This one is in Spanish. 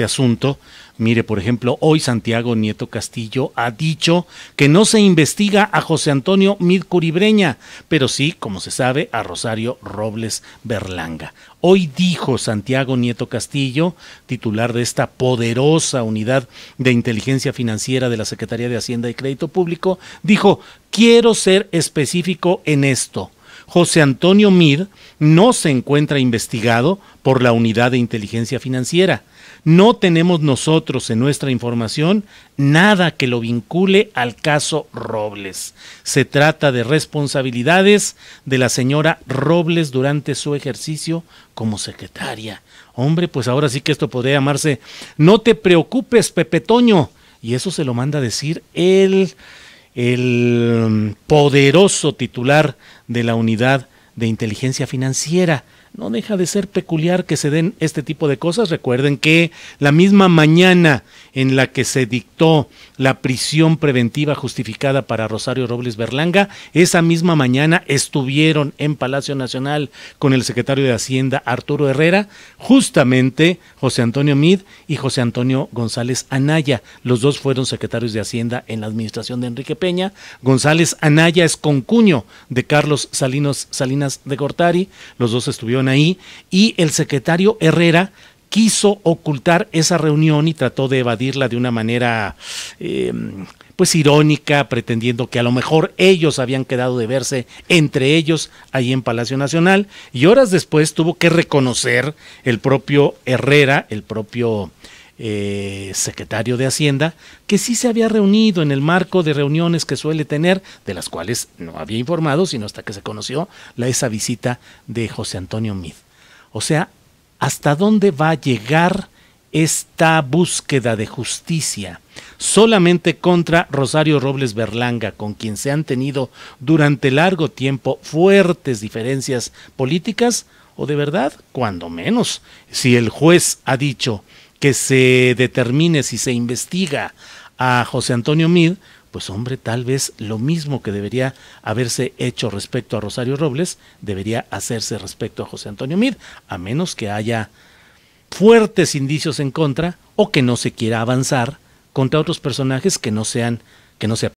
Este asunto. Mire, por ejemplo, hoy Santiago Nieto Castillo ha dicho que no se investiga a José Antonio Midcuribreña, pero sí, como se sabe, a Rosario Robles Berlanga. Hoy dijo Santiago Nieto Castillo, titular de esta poderosa unidad de inteligencia financiera de la Secretaría de Hacienda y Crédito Público, dijo, quiero ser específico en esto José Antonio Mir no se encuentra investigado por la Unidad de Inteligencia Financiera. No tenemos nosotros en nuestra información nada que lo vincule al caso Robles. Se trata de responsabilidades de la señora Robles durante su ejercicio como secretaria. Hombre, pues ahora sí que esto podría llamarse No te preocupes, Pepe Toño. Y eso se lo manda a decir él el mm, poderoso titular de la unidad de inteligencia financiera, no deja de ser peculiar que se den este tipo de cosas. Recuerden que la misma mañana en la que se dictó la prisión preventiva justificada para Rosario Robles Berlanga, esa misma mañana estuvieron en Palacio Nacional con el secretario de Hacienda Arturo Herrera, justamente José Antonio Mid y José Antonio González Anaya. Los dos fueron secretarios de Hacienda en la administración de Enrique Peña. González Anaya es concuño de Carlos Salinos Salinas de Gortari. Los dos estuvieron ahí y el secretario Herrera quiso ocultar esa reunión y trató de evadirla de una manera em, pues irónica, pretendiendo que a lo mejor ellos habían quedado de verse entre ellos ahí en Palacio Nacional y horas después tuvo que reconocer el propio Herrera, el propio eh, secretario de Hacienda, que sí se había reunido en el marco de reuniones que suele tener, de las cuales no había informado, sino hasta que se conoció la, esa visita de José Antonio Mid. O sea, ¿hasta dónde va a llegar esta búsqueda de justicia solamente contra Rosario Robles Berlanga, con quien se han tenido durante largo tiempo fuertes diferencias políticas? ¿O de verdad, cuando menos, si el juez ha dicho que se determine si se investiga a José Antonio Mid, pues hombre, tal vez lo mismo que debería haberse hecho respecto a Rosario Robles, debería hacerse respecto a José Antonio Mid, a menos que haya fuertes indicios en contra o que no se quiera avanzar contra otros personajes que no sean que no